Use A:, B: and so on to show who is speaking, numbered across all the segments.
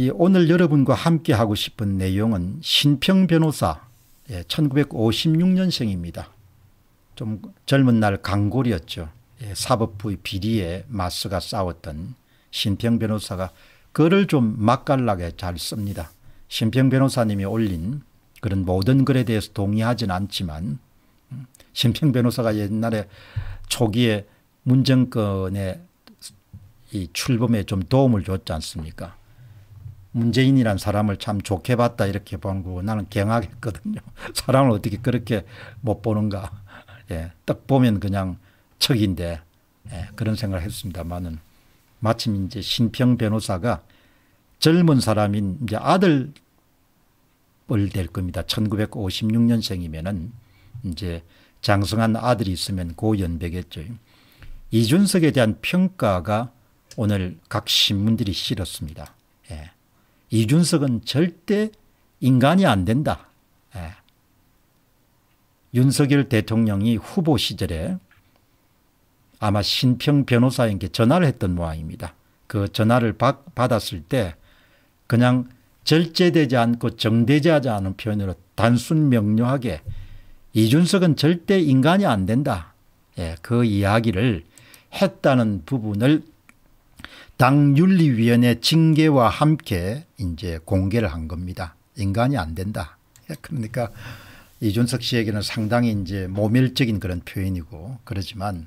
A: 이 오늘 여러분과 함께 하고 싶은 내용은 신평 변호사 1956년생입니다. 예, 좀 젊은 날 강골이었죠. 예, 사법부의 비리에 마스가 싸웠던 신평 변호사가 글을 좀 맛깔나게 잘 씁니다. 신평 변호사님이 올린 그런 모든 글에 대해서 동의하진 않지만 음, 신평 변호사가 옛날에 초기에 문정권의 이 출범에 좀 도움을 줬지 않습니까? 문재인이란 사람을 참 좋게 봤다 이렇게 보는 거고 나는 경악했거든요. 사람을 어떻게 그렇게 못 보는가. 예, 딱 보면 그냥 척인데 예, 그런 생각을 했습니다만은 마침 이제 신평 변호사가 젊은 사람인 이제 아들을 될 겁니다. 1956년생이면은 이제 장성한 아들이 있으면 고연배겠죠. 이준석에 대한 평가가 오늘 각 신문들이 실었습니다. 예. 이준석은 절대 인간이 안 된다. 예. 윤석열 대통령이 후보 시절에 아마 신평 변호사에게 전화를 했던 모양입니다. 그 전화를 받, 받았을 때 그냥 절제되지 않고 정대지하지 않은 표현으로 단순 명료하게 이준석은 절대 인간이 안 된다. 예, 그 이야기를 했다는 부분을 당 윤리위원회 징계와 함께 이제 공개를 한 겁니다. 인간이 안 된다. 예, 그러니까 이준석 씨에게는 상당히 이제 모멸적인 그런 표현이고 그러지만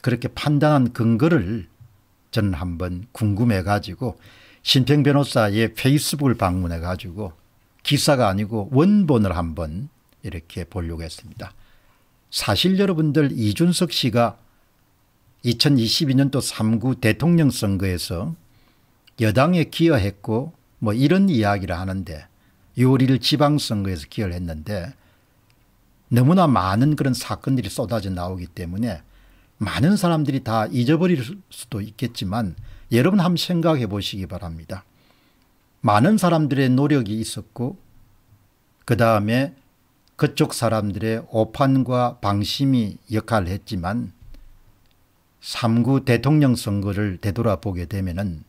A: 그렇게 판단한 근거를 저는 한번 궁금해 가지고 신평 변호사의 페이스북을 방문해 가지고 기사가 아니고 원본을 한번 이렇게 보려고 했습니다. 사실 여러분들 이준석 씨가 2022년도 3구 대통령 선거에서 여당에 기여했고 뭐 이런 이야기를 하는데 6월 1일 지방선거에서 기여를 했는데 너무나 많은 그런 사건들이 쏟아져 나오기 때문에 많은 사람들이 다 잊어버릴 수도 있겠지만 여러분 한번 생각해 보시기 바랍니다. 많은 사람들의 노력이 있었고 그 다음에 그쪽 사람들의 오판과 방심이 역할을 했지만 3구 대통령 선거를 되돌아보게 되면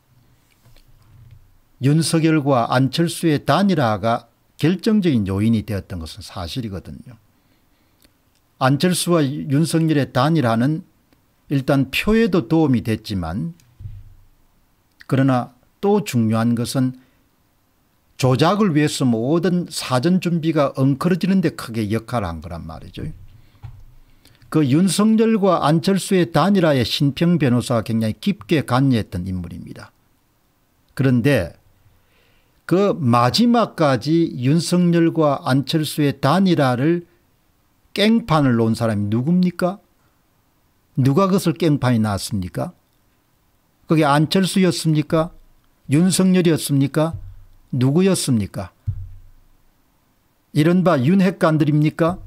A: 윤석열과 안철수의 단일화가 결정적인 요인이 되었던 것은 사실이거든요. 안철수와 윤석열의 단일화는 일단 표에도 도움이 됐지만 그러나 또 중요한 것은 조작을 위해서 모든 사전 준비가 엉클어지는 데 크게 역할을 한 거란 말이죠. 그 윤석열과 안철수의 단일화에 신평 변호사가 굉장히 깊게 관여했던 인물입니다. 그런데 그 마지막까지 윤석열과 안철수의 단일화를 깽판을 놓은 사람이 누굽니까? 누가 그것을 깽판이 나왔습니까? 그게 안철수였습니까? 윤석열이었습니까? 누구였습니까? 이른바 윤핵관들입니까?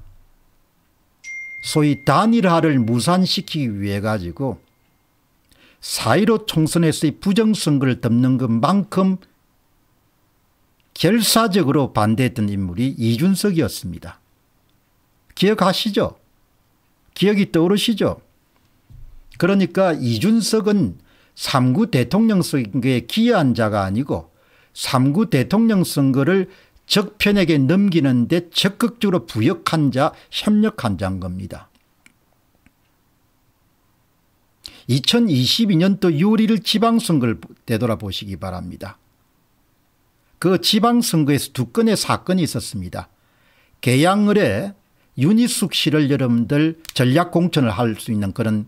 A: 소위 단일화를 무산시키기 위해 가지고 사1로 총선에서의 부정선거를 덮는 것만큼 결사적으로 반대했던 인물이 이준석이었습니다. 기억하시죠? 기억이 떠오르시죠? 그러니까 이준석은 3구 대통령 선거에 기여한 자가 아니고 3구 대통령 선거를 적편에게 넘기는 데 적극적으로 부역한 자 협력한 자인 겁니다. 2022년도 6월 지방선거를 되돌아보시기 바랍니다. 그 지방선거에서 두 건의 사건이 있었습니다. 계양을에 윤희숙 씨를 여러분들 전략공천을 할 수 있는 그런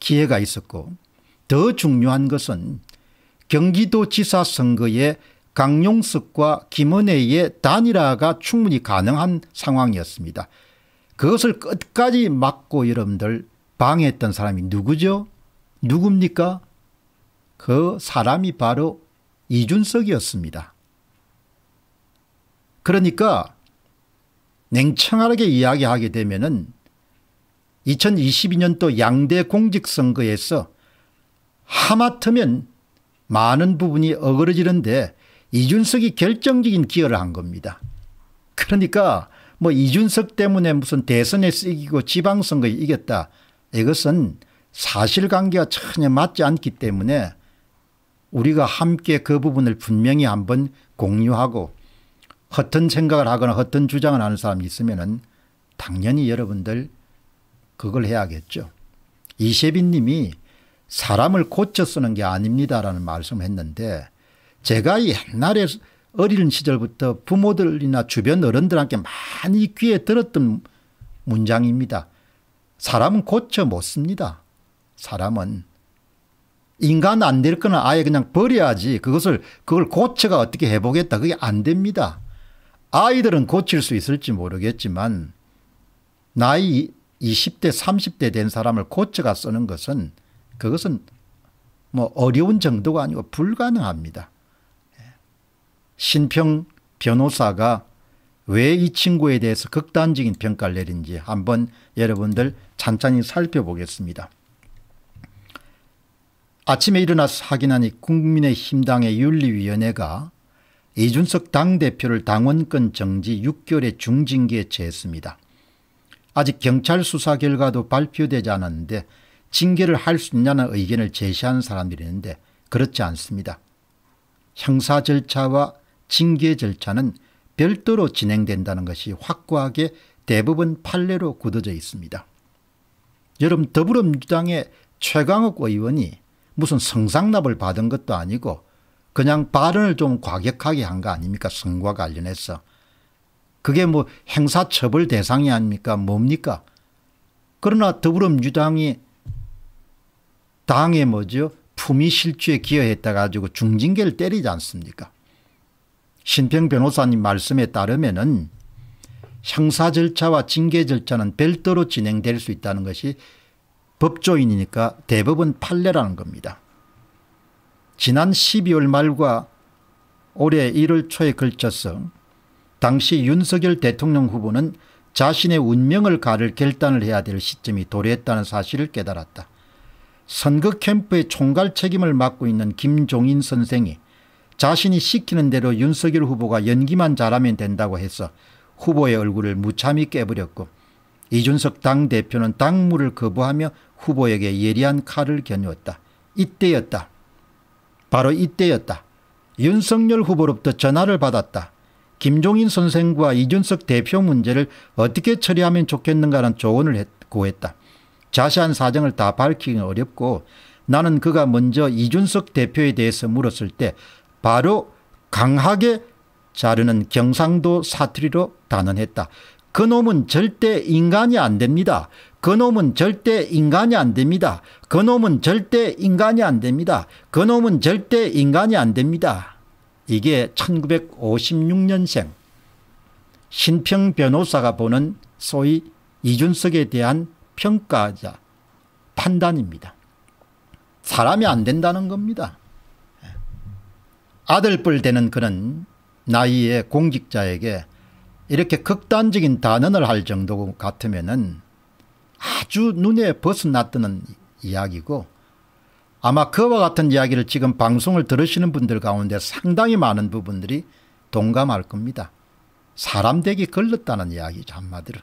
A: 기회가 있었고 더 중요한 것은 경기도지사 선거에 강용석과 김은혜의 단일화가 충분히 가능한 상황이었습니다. 그것을 끝까지 막고 여러분들 방해했던 사람이 누구죠? 누굽니까? 그 사람이 바로 이준석이었습니다. 그러니까 냉청하게 이야기하게 되면은 2022년도 양대 공직선거에서 하마터면 많은 부분이 어그러지는데 이준석이 결정적인 기여를 한 겁니다. 그러니까 뭐 이준석 때문에 무슨 대선에쓰이고 지방선거에 이겼다. 이것은 사실관계와 전혀 맞지 않기 때문에 우리가 함께 그 부분을 분명히 한번 공유하고 허튼 생각을 하거나 허튼 주장을 하는 사람이 있으면 당연히 여러분들 그걸 해야겠죠. 이세빈 님이 사람을 고쳐 쓰는 게 아닙니다라는 말씀을 했는데 제가 옛날에 어린 시절부터 부모들이나 주변 어른들한테 많이 귀에 들었던 문장입니다. 사람은 고쳐 못 씁니다. 사람은. 인간 안 될 거는 아예 그냥 버려야지 그것을 그걸 고쳐가 어떻게 해보겠다 그게 안 됩니다. 아이들은 고칠 수 있을지 모르겠지만 나이 20대 30대 된 사람을 고쳐가 쓰는 것은 그것은 뭐 어려운 정도가 아니고 불가능합니다. 신평 변호사가 왜 이 친구에 대해서 극단적인 평가를 내린지 한번 여러분들 찬찬히 살펴보겠습니다. 아침에 일어나서 확인하니 국민의힘당의 윤리위원회가 이준석 당대표를 당원권 정지 6개월의 중징계에 처했습니다. 아직 경찰 수사 결과도 발표되지 않았는데 징계를 할 수 있냐는 의견을 제시한 사람들이 있는데 그렇지 않습니다. 형사 절차와 징계 절차는 별도로 진행된다는 것이 확고하게 대부분 판례로 굳어져 있습니다. 여러분 더불어민주당의 최강욱 의원이 무슨 성상납을 받은 것도 아니고 그냥 발언을 좀 과격하게 한 거 아닙니까 선거와 관련해서. 그게 뭐 행사처벌 대상이 아닙니까 뭡니까. 그러나 더불어민주당이 당의 뭐죠 품위실추에 기여했다 가지고 중징계를 때리지 않습니까 신평 변호사님 말씀에 따르면 은 형사 절차와 징계 절차는 별도로 진행될 수 있다는 것이 법조인이니까 대법원 판례라는 겁니다. 지난 12월 말과 올해 1월 초에 걸쳐서 당시 윤석열 대통령 후보는 자신의 운명을 가를 결단을 해야 될 시점이 도래했다는 사실을 깨달았다. 선거 캠프의 총괄 책임을 맡고 있는 김종인 선생이 자신이 시키는 대로 윤석열 후보가 연기만 잘하면 된다고 해서 후보의 얼굴을 무참히 깨버렸고 이준석 당대표는 당무를 거부하며 후보에게 예리한 칼을 겨누었다. 이때였다. 바로 이때였다. 윤석열 후보로부터 전화를 받았다. 김종인 선생과 이준석 대표 문제를 어떻게 처리하면 좋겠는가라는 조언을 했, 했다 자세한 사정을 다 밝히기는 어렵고 나는 그가 먼저 이준석 대표에 대해서 물었을 때 바로 강하게 자르는 경상도 사투리로 단언했다. 그놈은 절대 인간이 안 됩니다. 그놈은 절대 인간이 안 됩니다. 그놈은 절대 인간이 안 됩니다. 그놈은 절대 인간이 안 됩니다. 이게 1956년생 신평 변호사가 보는 소위 이준석에 대한 평가자 판단입니다. 사람이 안 된다는 겁니다. 아들뻘 되는 그는 나이에 공직자에게 이렇게 극단적인 단언을 할 정도 같으면은 아주 눈에 벗어났다는 이야기고 아마 그와 같은 이야기를 지금 방송을 들으시는 분들 가운데 상당히 많은 부분들이 동감할 겁니다. 사람 되기 걸렸다는 이야기죠 한마디로.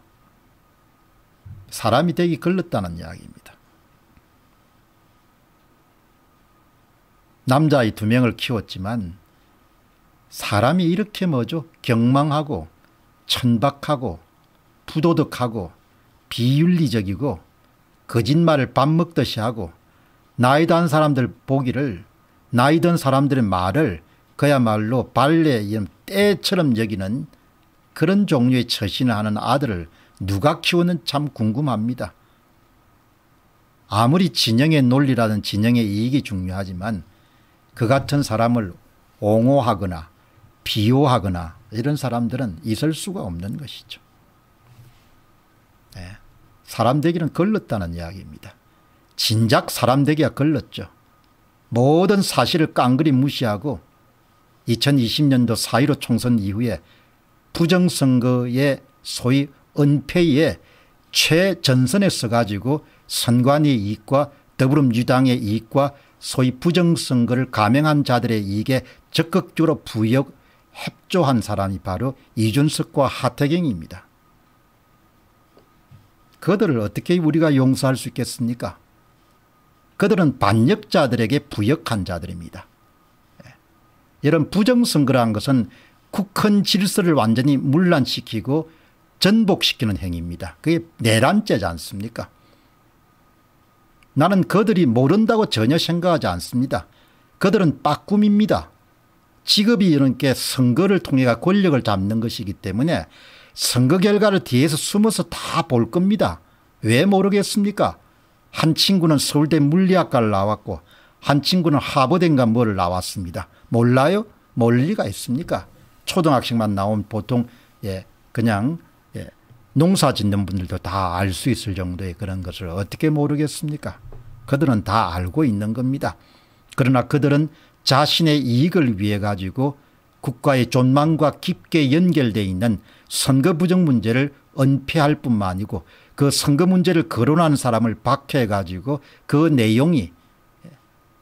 A: 사람이 되기 걸렸다는 이야기입니다. 남자 이두 명을 키웠지만 사람이 이렇게 뭐죠? 경망하고 천박하고 부도덕하고 비윤리적이고 거짓말을 밥 먹듯이 하고 나이 든 사람들 보기를 나이 든 사람들의 말을 그야말로 발레 이런 때처럼 여기는 그런 종류의 처신을 하는 아들을 누가 키우는 참 궁금합니다. 아무리 진영의 논리라든 진영의 이익이 중요하지만 그 같은 사람을 옹호하거나 비호하거나 이런 사람들은 있을 수가 없는 것이죠. 네. 사람 되기는 걸렸다는 이야기입니다. 진작 사람 되기가 걸렸죠. 모든 사실을 깡그리 무시하고 2020년도 4.15 총선 이후에 부정선거의 소위 은폐의 최전선에 서가지고 선관위의 이익과 더불어민주당의 이익과 소위 부정선거를 감행한 자들의 이익에 적극적으로 부역 협조한 사람이 바로 이준석과 하태경입니다. 그들을 어떻게 우리가 용서할 수 있겠습니까? 그들은 반역자들에게 부역한 자들입니다. 예. 이런 부정선거라는 것은 국헌 질서를 완전히 물란시키고 전복시키는 행위입니다. 그게 내란죄지 않습니까? 나는 그들이 모른다고 전혀 생각하지 않습니다. 그들은 빠꿈입니다. 직업이 이렇게 선거를 통해가 권력을 잡는 것이기 때문에 선거 결과를 뒤에서 숨어서 다 볼 겁니다. 왜 모르겠습니까? 한 친구는 서울대 물리학과를 나왔고 한 친구는 하버덴가 뭐를 나왔습니다. 몰라요? 멀리가 있습니까? 초등학생만 나온 보통 예 그냥 농사 짓는 분들도 다 알 수 있을 정도의 그런 것을 어떻게 모르겠습니까? 그들은 다 알고 있는 겁니다. 그러나 그들은 자신의 이익을 위해 가지고 국가의 존망과 깊게 연결되어 있는 선거 부정 문제를 은폐할 뿐만 아니고 그 선거 문제를 거론한 사람을 박해해 가지고 그 내용이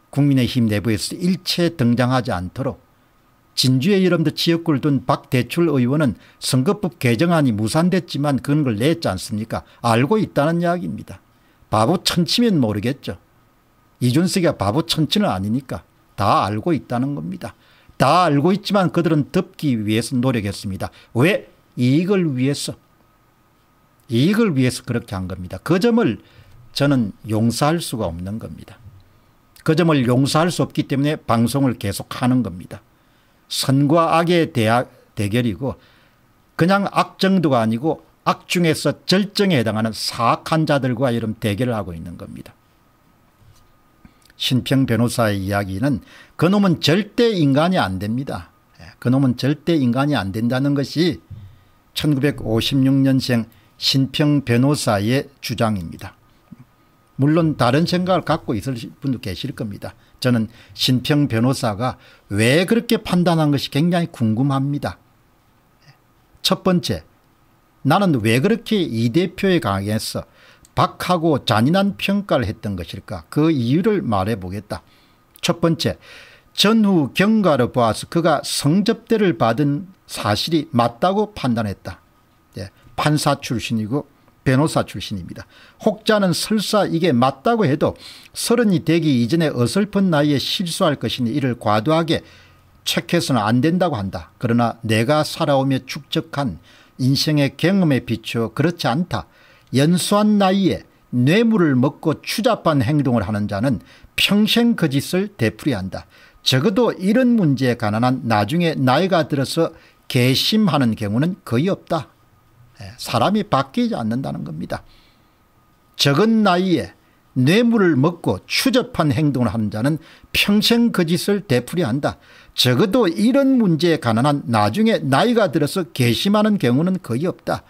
A: 국민의힘 내부에서 일체 등장하지 않도록 진주에 이름도 지역구를 둔 박대출 의원은 선거법 개정안이 무산됐지만 그런 걸 냈지 않습니까 알고 있다는 이야기입니다. 바보 천치면 모르겠죠. 이준석이 가 바보 천치는 아니니까 다 알고 있다는 겁니다. 다 알고 있지만 그들은 덮기 위해서 노력했습니다. 왜? 이익을 위해서. 이익을 위해서 그렇게 한 겁니다. 그 점을 저는 용서할 수가 없는 겁니다. 그 점을 용서할 수 없기 때문에 방송을 계속하는 겁니다. 선과 악의 대결이고 그냥 악 정도가 아니고 악 중에서 절정에 해당하는 사악한 자들과 이런 대결을 하고 있는 겁니다. 신평 변호사의 이야기는 그놈은 절대 인간이 안 됩니다. 예, 그놈은 절대 인간이 안 된다는 것이 1956년생 신평 변호사의 주장입니다. 물론 다른 생각을 갖고 있을 분도 계실 겁니다. 저는 신평 변호사가 왜 그렇게 판단한 것이 굉장히 궁금합니다. 첫 번째, 나는 왜 그렇게 이 대표에 강해서 박하고 잔인한 평가를 했던 것일까 그 이유를 말해보겠다. 첫 번째, 전후 경과를 보아서 그가 성접대를 받은 사실이 맞다고 판단했다. 예, 판사 출신이고 변호사 출신입니다. 혹자는 설사 이게 맞다고 해도 서른이 되기 이전에 어설픈 나이에 실수할 것이니 이를 과도하게 책해서는 안 된다고 한다. 그러나 내가 살아오며 축적한 인생의 경험에 비추어 그렇지 않다. 연수한 나이에 뇌물을 먹고 추잡한 행동을 하는 자는 평생 거짓을 그 되풀이한다. 적어도 이런 문제에 관한 한 나중에 나이가 들어서 개심하는 경우는 거의 없다. 예, 사람이 바뀌지 않는다는 겁니다. 적은 나이에 뇌물을 먹고 추접한 행동을 하는 자는 평생 그 짓을 되풀이한다. 적어도 이런 문제에 가난한 나중에 나이가 들어서 개심하는 경우는 거의 없다.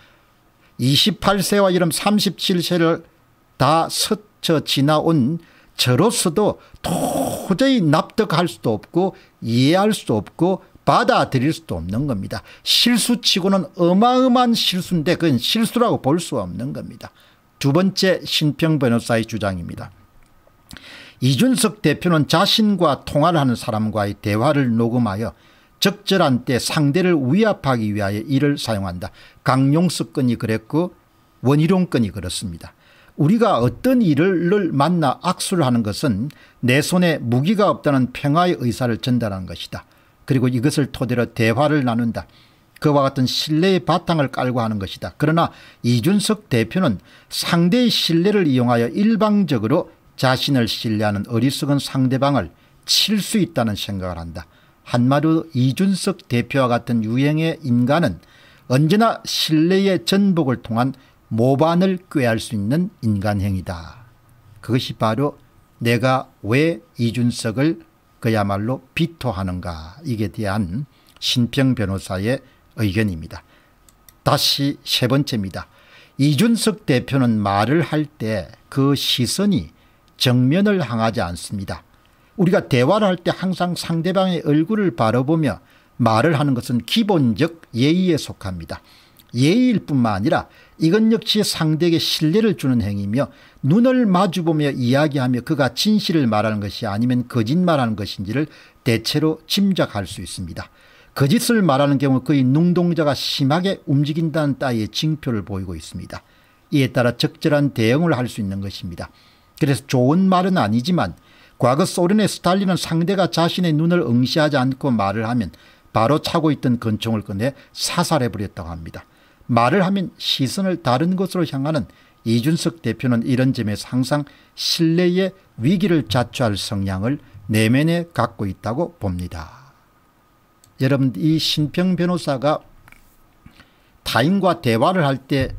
A: 28세와 이름 37세를 다 스쳐 지나온 저로서도 도저히 납득할 수도 없고 이해할 수도 없고 받아들일 수도 없는 겁니다. 실수치고는 어마어마한 실수인데 그건 실수라고 볼 수 없는 겁니다. 두 번째 신평 변호사의 주장입니다. 이준석 대표는 자신과 통화를 하는 사람과의 대화를 녹음하여 적절한 때 상대를 위압하기 위하여 이를 사용한다. 강용석 건이 그랬고 원희룡 건이 그렇습니다. 우리가 어떤 일을 만나 악수를 하는 것은 내 손에 무기가 없다는 평화의 의사를 전달한 것이다. 그리고 이것을 토대로 대화를 나눈다. 그와 같은 신뢰의 바탕을 깔고 하는 것이다. 그러나 이준석 대표는 상대의 신뢰를 이용하여 일방적으로 자신을 신뢰하는 어리석은 상대방을 칠 수 있다는 생각을 한다. 한마디로 이준석 대표와 같은 유행의 인간은 언제나 신뢰의 전복을 통한 모반을 꾀할 수 있는 인간행위다. 그것이 바로 내가 왜 이준석을 그야말로 비토하는가에 이 대한 신평 변호사의 의견입니다. 다시 세 번째입니다. 이준석 대표는 말을 할 때 그 시선이 정면을 향하지 않습니다. 우리가 대화를 할 때 항상 상대방의 얼굴을 바라보며 말을 하는 것은 기본적 예의에 속합니다. 예의일 뿐만 아니라 이것 역시 상대에게 신뢰를 주는 행위며 눈을 마주보며 이야기하며 그가 진실을 말하는 것이 아니면 거짓말하는 것인지를 대체로 짐작할 수 있습니다. 거짓을 말하는 경우 거의 능동자가 심하게 움직인다는 따위의 징표를 보이고 있습니다. 이에 따라 적절한 대응을 할 수 있는 것입니다. 그래서 좋은 말은 아니지만 과거 소련의 스탈린은 상대가 자신의 눈을 응시하지 않고 말을 하면 바로 차고 있던 권총을 꺼내 사살해버렸다고 합니다. 말을 하면 시선을 다른 곳으로 향하는 이준석 대표는 이런 점에서 항상 신뢰의 위기를 자초할 성향을 내면에 갖고 있다고 봅니다. 여러분 이 신평 변호사가 타인과 대화를 할 때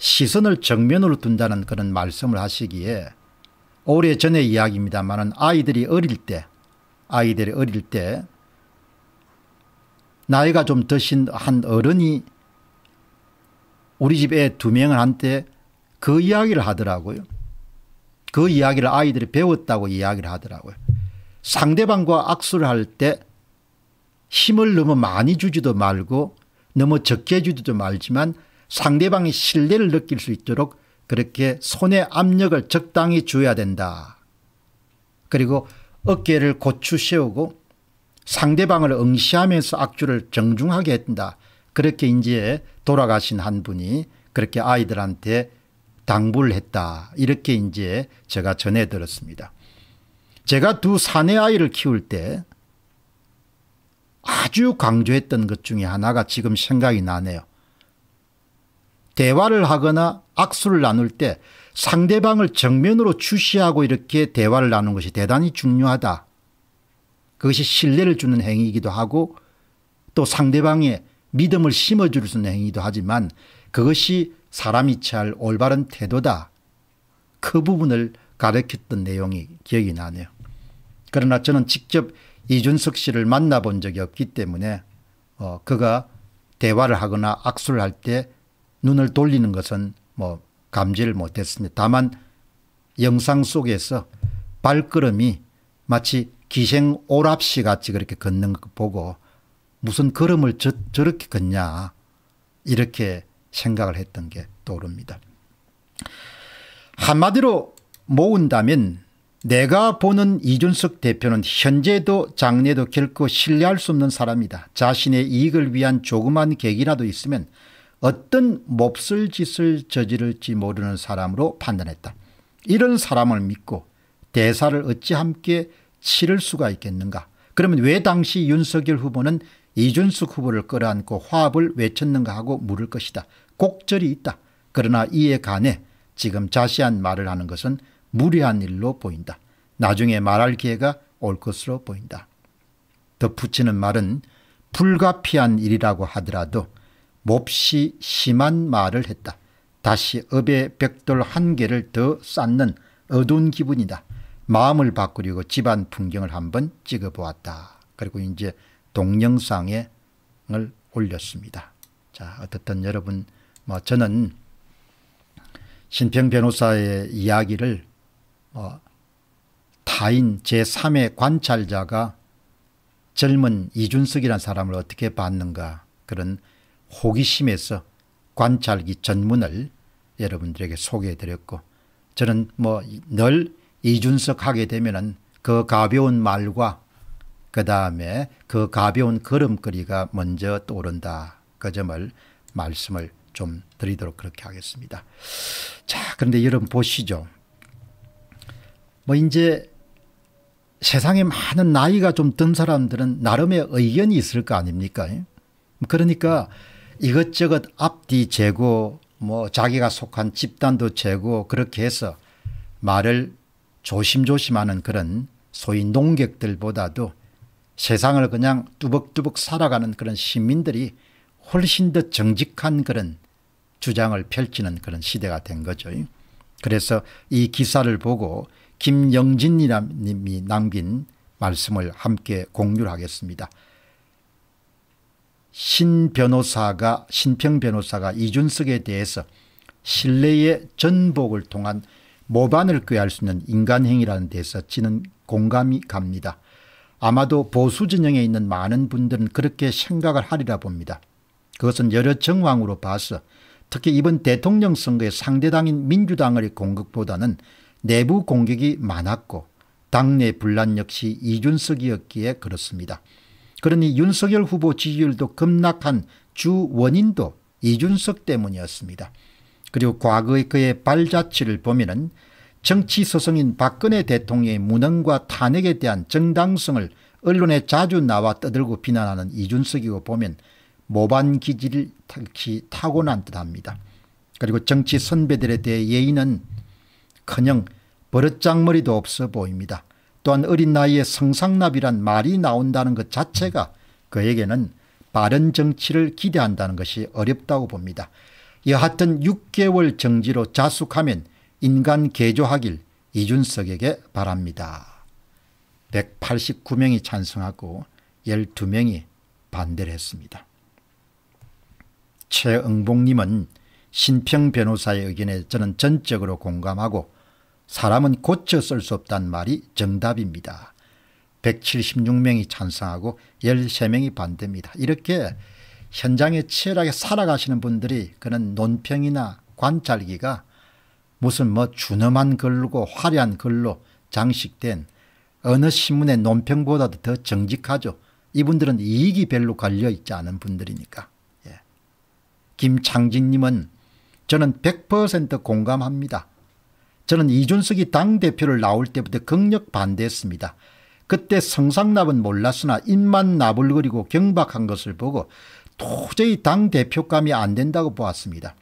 A: 시선을 정면으로 둔다는 그런 말씀을 하시기에 오래전의 이야기입니다만 아이들이 어릴 때 아이들이 어릴 때 나이가 좀 드신 한 어른이 우리 집에 두명 한테 그 이야기를 하더라고요. 그 이야기를 아이들이 배웠다고 이야기를 하더라고요. 상대방과 악수를 할 때 힘을 너무 많이 주지도 말고 너무 적게 주지도 말지만 상대방이 신뢰를 느낄 수 있도록 그렇게 손의 압력을 적당히 줘야 된다. 그리고 어깨를 고추 세우고 상대방을 응시하면서 악주를 정중하게 했다. 그렇게 이제 돌아가신 한 분이 그렇게 아이들한테 당부를 했다. 이렇게 이제 제가 전해 들었습니다. 제가 두 사내 아이를 키울 때 아주 강조했던 것 중에 하나가 지금 생각이 나네요. 대화를 하거나 악수를 나눌 때 상대방을 정면으로 주시하고 이렇게 대화를 나눈 것이 대단히 중요하다. 그것이 신뢰를 주는 행위이기도 하고 또 상대방의 믿음을 심어줄 수 있는 행위도 하지만 그것이 사람이 취할 올바른 태도다. 그 부분을 가르쳤던 내용이 기억이 나네요. 그러나 저는 직접 이준석 씨를 만나본 적이 없기 때문에 어, 그가 대화를 하거나 악수를 할 때 눈을 돌리는 것은 뭐 감지를 못했습니다. 다만 영상 속에서 발걸음이 마치 기생 오랍시 같이 그렇게 걷는 거 보고 무슨 걸음을 저, 저렇게 걷냐 이렇게 생각을 했던 게 떠오릅니다. 한마디로 모은다면 내가 보는 이준석 대표는 현재도 장래도 결코 신뢰할 수 없는 사람이다. 자신의 이익을 위한 조그만 계기라도 있으면 어떤 몹쓸 짓을 저지를지 모르는 사람으로 판단했다. 이런 사람을 믿고 대사를 어찌 함께 치를 수가 있겠는가. 그러면 왜 당시 윤석열 후보는 이준숙 후보를 끌어안고 화합을 외쳤는가 하고 물을 것이다. 곡절이 있다. 그러나 이에 관해 지금 자세한 말을 하는 것은 무리한 일로 보인다. 나중에 말할 기회가 올 것으로 보인다. 덧붙이는 말은 불가피한 일이라고 하더라도 몹시 심한 말을 했다. 다시 업의 벽돌 한 개를 더 쌓는 어두운 기분이다. 마음을 바꾸려고 집안 풍경을 한번 찍어보았다. 그리고 이제 동영상을 올렸습니다. 자, 어떻든 여러분, 뭐 저는 신평 변호사의 이야기를 뭐 타인 제3의 관찰자가 젊은 이준석이라는 사람을 어떻게 봤는가 그런 호기심에서 관찰기 전문을 여러분들에게 소개해 드렸고 저는 뭐 늘 이준석 하게 되면은 그 가벼운 말과 그 다음에 그 가벼운 걸음걸이가 먼저 떠오른다. 그 점을 말씀을 좀 드리도록 그렇게 하겠습니다. 자, 그런데 여러분 보시죠. 뭐 이제 세상에 많은 나이가 좀 든 사람들은 나름의 의견이 있을 거 아닙니까? 그러니까 이것저것 앞뒤 재고 뭐 자기가 속한 집단도 재고 그렇게 해서 말을 조심조심하는 그런 소위 농객들보다도 세상을 그냥 뚜벅뚜벅 살아가는 그런 시민들이 훨씬 더 정직한 그런 주장을 펼치는 그런 시대가 된 거죠. 그래서 이 기사를 보고 김영진 님이 남긴 말씀을 함께 공유를 하겠습니다. 신 변호사가 신평 변호사가 이준석에 대해서 신뢰의 전복을 통한 모반을 꾀할 수 있는 인간행위라는 데서 지는 공감이 갑니다. 아마도 보수 진영에 있는 많은 분들은 그렇게 생각을 하리라 봅니다. 그것은 여러 정황으로 봐서 특히 이번 대통령 선거의 상대당인 민주당의 공격보다는 내부 공격이 많았고 당내 분란 역시 이준석이었기에 그렇습니다. 그러니 윤석열 후보 지지율도 급락한 주 원인도 이준석 때문이었습니다. 그리고 과거의 그의 발자취를 보면 은 정치 소송인 박근혜 대통령의 무능과 탄핵에 대한 정당성을 언론에 자주 나와 떠들고 비난하는 이준석이고 보면 모반 기질을 타고난 듯합니다. 그리고 정치 선배들에 대해 예의는 커녕 버릇장머리도 없어 보입니다. 또한 어린 나이에 성상납이란 말이 나온다는 것 자체가 그에게는 바른 정치를 기대한다는 것이 어렵다고 봅니다. 여하튼 6개월 정지로 자숙하면 인간 개조하길 이준석에게 바랍니다. 189명이 찬성하고 12명이 반대를 했습니다. 최응봉님은 신평 변호사의 의견에 저는 전적으로 공감하고 사람은 고쳐 쓸 수 없단 말이 정답입니다. 176명이 찬성하고 13명이 반대입니다. 이렇게 현장에 치열하게 살아가시는 분들이 그런 논평이나 관찰기가 무슨 뭐 준엄한 글로 고 화려한 글로 장식된 어느 신문의 논평보다도 더 정직하죠. 이분들은 이익이 별로 걸려있지 않은 분들이니까. 예. 김창진님은 저는 100% 공감합니다. 저는 이준석이 당대표를 나올 때부터 극력 반대했습니다. 그때 성상납은 몰랐으나 입만 나불거리고 경박한 것을 보고 도저히 당대표감이 안 된다고 보았습니다.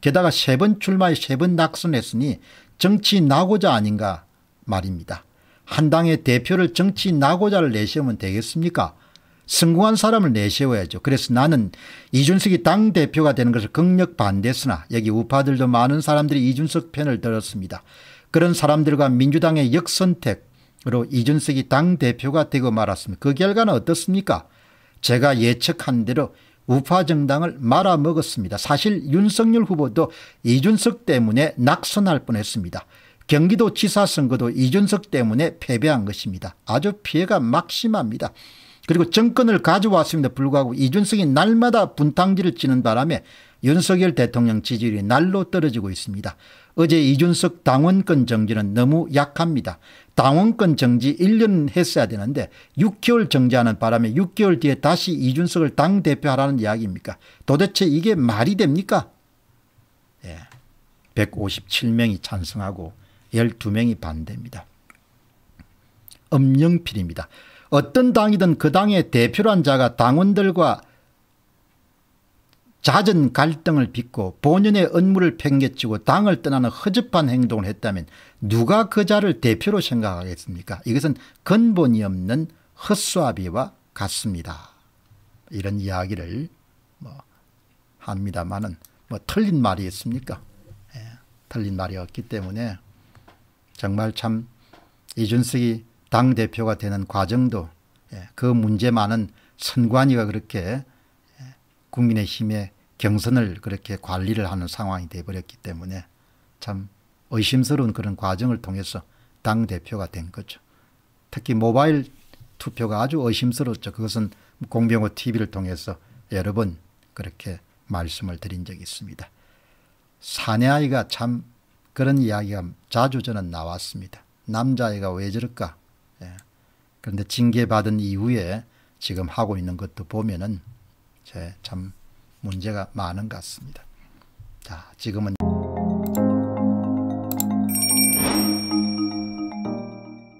A: 게다가 세 번 출마에 세 번 낙선했으니 정치 나고자 아닌가 말입니다. 한 당의 대표를 정치 나고자를 내세우면 되겠습니까? 성공한 사람을 내세워야죠. 그래서 나는 이준석이 당대표가 되는 것을 극력 반대했으나 여기 우파들도 많은 사람들이 이준석 편을 들었습니다. 그런 사람들과 민주당의 역선택으로 이준석이 당대표가 되고 말았습니다. 그 결과는 어떻습니까? 제가 예측한 대로 우파 정당을 말아먹었습니다. 사실 윤석열 후보도 이준석 때문에 낙선할 뻔했습니다. 경기도 지사선거도 이준석 때문에 패배한 것입니다. 아주 피해가 막심합니다. 그리고 정권을 가져왔음에도 불구하고 이준석이 날마다 분탕질을 치는 바람에 윤석열 대통령 지지율이 날로 떨어지고 있습니다. 어제 이준석 당원권 정지는 너무 약합니다. 당원권 정지 1년 했어야 되는데 6개월 정지하는 바람에 6개월 뒤에 다시 이준석을 당대표하라는 이야기입니까? 도대체 이게 말이 됩니까? 예. 157명이 찬성하고 12명이 반대입니다. 엄영필입니다. 어떤 당이든 그 당의 대표란 자가 당원들과 잦은 갈등을 빚고 본연의 업무를 팽개치고 당을 떠나는 허접한 행동을 했다면 누가 그 자를 대표로 생각하겠습니까? 이것은 근본이 없는 헛수아비와 같습니다. 이런 이야기를 뭐합니다마는뭐 틀린 말이 있습니까? 예, 틀린 말이 없기 때문에 정말 참 이준석이 당대표가 되는 과정도 예, 그 문제만은 선관위가 그렇게 예, 국민의힘에 경선을 그렇게 관리를 하는 상황이 돼버렸기 때문에 참 의심스러운 그런 과정을 통해서 당대표가 된 거죠. 특히 모바일 투표가 아주 의심스러웠죠. 그것은 공병호 TV를 통해서 여러 번 그렇게 말씀을 드린 적이 있습니다. 사내아이가 참 그런 이야기가 자주 저는 나왔습니다. 남자아이가 왜 저럴까? 예. 그런데 징계받은 이후에 지금 하고 있는 것도 보면은 참 문제가 많은 것 같습니다. 자, 지금은